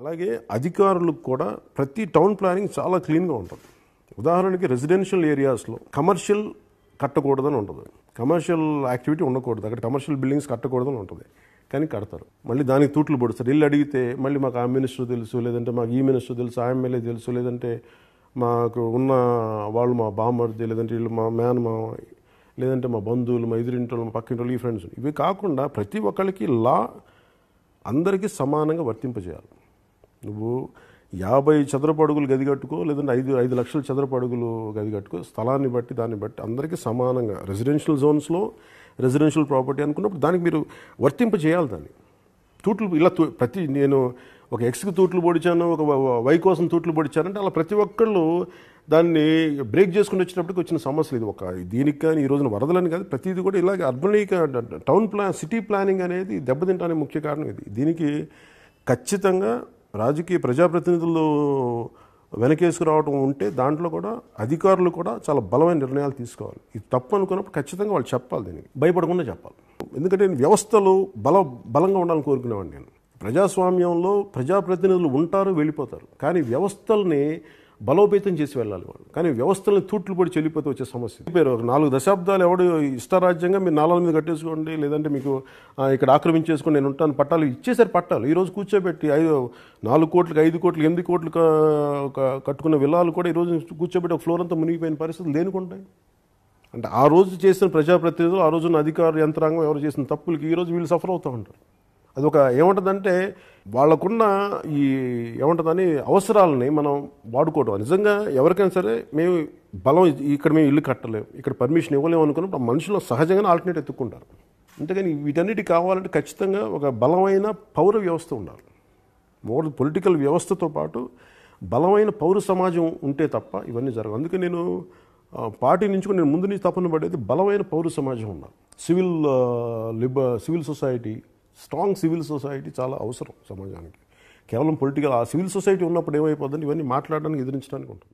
అలాగే అధికారులకు కూడా ప్రతి టౌన్ ప్లానింగ్ చాలా క్లీన్గా ఉంటుంది ఉదాహరణకి రెసిడెన్షియల్ ఏరియాస్లో కమర్షియల్ కట్టకూడదని ఉంటుంది కమర్షియల్ యాక్టివిటీ ఉండకూడదు అక్కడ కమర్షియల్ బిల్డింగ్స్ కట్టకూడదని ఉంటుంది కానీ కడతారు మళ్ళీ దానికి తూట్లు పొడుస్తారు ఇల్లు అడిగితే మళ్ళీ మాకు ఆ మినిస్టర్ తెలుసు లేదంటే మాకు ఈ మినిస్టర్ తెలుసు ఆ ఎమ్మెల్యే తెలుసు లేదంటే మాకు ఉన్న వాళ్ళు మా బామ్మర్ది లేదంటే వీళ్ళు మా మా లేదంటే మా బంధువులు మా ఎదురింటోళ్ళు మా పక్కింటోళ్ళు ఈ ఫ్రెండ్స్ ఇవి కాకుండా ప్రతి ఒక్కరికి లా అందరికీ సమానంగా వర్తింపజేయాలి నువ్వు యాభై చదరపు అడుగులు గది కట్టుకో లేదంటే ఐదు ఐదు లక్షల చదరపు అడుగులు గది కట్టుకో స్థలాన్ని బట్టి దాన్ని బట్టి అందరికీ సమానంగా రెసిడెన్షియల్ జోన్స్లో రెసిడెన్షియల్ ప్రాపర్టీ అనుకున్నప్పుడు దానికి మీరు వర్తింప చేయాలి దాన్ని తూట్లు ఇలా ప్రతి నేను ఒక ఎక్స్కి తూట్లు పొడిచాను ఒక వై కోసం తూట్లు పొడిచానంటే అలా ప్రతి ఒక్కళ్ళు దాన్ని బ్రేక్ చేసుకుని వచ్చినప్పటికి వచ్చిన సమస్యలు ఇది ఒక దీనికి కానీ ఈ రోజున వరదలని కాదు ప్రతిదీ కూడా ఇలాగే అర్బనీక టౌన్ ప్లాన్ సిటీ ప్లానింగ్ అనేది దెబ్బతింటానికి ముఖ్య కారణం ఇది దీనికి ఖచ్చితంగా రాజకీయ ప్రజాప్రతినిధులు వెనకేసుకు రావడం ఉంటే దాంట్లో కూడా అధికారులు కూడా చాలా బలమైన నిర్ణయాలు తీసుకోవాలి ఇది తప్పు అనుకున్నప్పుడు ఖచ్చితంగా వాళ్ళు చెప్పాలి దీనికి భయపడకుండా చెప్పాలి ఎందుకంటే నేను వ్యవస్థలు బల బలంగా ఉండాలని కోరుకునేవాడిని నేను ప్రజాస్వామ్యంలో ప్రజాప్రతినిధులు ఉంటారు వెళ్ళిపోతారు కానీ వ్యవస్థల్ని బలోపేతం చేసి వెళ్ళాలి వాళ్ళు కానీ వ్యవస్థలను తూట్లు పడి చెల్లిపోతే వచ్చే సమస్య పేరు ఒక నాలుగు దశాబ్దాలు ఎవడు ఇష్టారాజ్యంగా మీరు నాలుగు మీద కట్టేసుకోండి లేదంటే మీకు ఇక్కడ ఆక్రమించేసుకొని నేను ఉంటాను పట్టాలు ఇచ్చేసారు పట్టాలు ఈరోజు కూర్చోబెట్టి ఐదు నాలుగు కోట్లకు ఐదు కోట్లు ఎనిమిది కోట్లు కట్టుకున్న విలాలు కూడా ఈరోజు కూర్చోబెట్టి ఒక ఫ్లోర్ అంతా మునిగిపోయిన పరిస్థితులు దేనికుంటాయి అంటే ఆ రోజు చేసిన ప్రజాప్రతినిధులు ఆ రోజున అధికార యంత్రాంగం ఎవరు చేసిన తప్పులకి ఈరోజు వీళ్ళు సఫర్ అవుతూ ఉంటారు అది ఒక ఏముంటుందంటే వాళ్ళకున్న ఈ ఏమంటుందని అవసరాలని మనం వాడుకోవటం నిజంగా ఎవరికైనా సరే మేము బలం ఇక్కడ మేము ఇల్లు కట్టలేము ఇక్కడ పర్మిషన్ ఇవ్వలేము అనుకున్నప్పుడు మనుషులు సహజంగానే ఆల్టర్నేట్ ఎత్తుక్కుంటారు అంతేగాని వీటన్నిటి కావాలంటే ఖచ్చితంగా ఒక బలమైన పౌర వ్యవస్థ ఉండాలి మోర్ పొలిటికల్ వ్యవస్థతో పాటు బలమైన పౌర సమాజం ఉంటే తప్ప ఇవన్నీ జరగవు అందుకే నేను పార్టీ నుంచి నేను ముందు నుంచి తప్పన పడేది బలమైన పౌర సమాజం ఉండాలి సివిల్ లిబ civil society strong civil society చాలా అవసరం సమాజానికి కేవలం పొలిటికల్ ఆ సివిల్ సొసైటీ ఉన్నప్పుడు ఏమైపోద్దని ఇవన్నీ మాట్లాడడానికి ఎదిరించడానికి ఉంటుంది